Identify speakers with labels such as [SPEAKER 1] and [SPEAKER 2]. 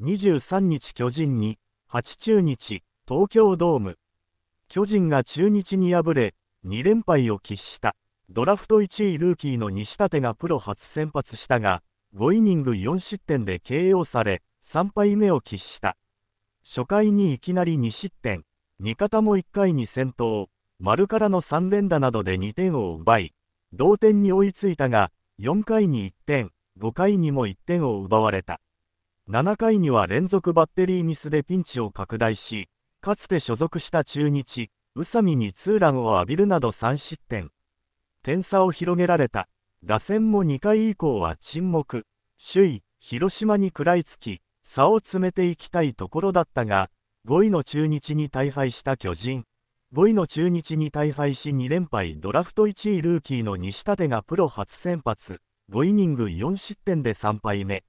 [SPEAKER 1] 23日巨人に、8中日、東京ドーム。巨人が中日に敗れ、2連敗を喫した。ドラフト1位ルーキーの西舘がプロ初先発したが、5イニング4失点で KO され、3敗目を喫した。初回にいきなり2失点、味方も1回に先頭、丸からの3連打などで2点を奪い、同点に追いついたが、4回に1点、5回にも1点を奪われた。7回には連続バッテリーミスでピンチを拡大し、かつて所属した中日、宇佐美にツーランを浴びるなど3失点。点差を広げられた。打線も2回以降は沈黙。首位、広島に食らいつき、差を詰めていきたいところだったが、5位の中日に大敗した巨人。5位の中日に大敗し2連敗ドラフト1位ルーキーの西舘がプロ初先発。5イニング4失点で3敗目。